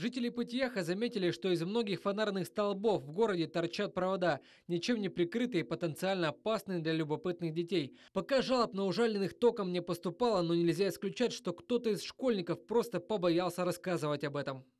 Жители Пытьяха заметили, что из многих фонарных столбов в городе торчат провода, ничем не прикрытые и потенциально опасные для любопытных детей. Пока жалоб на ужаленных током не поступало, но нельзя исключать, что кто-то из школьников просто побоялся рассказывать об этом.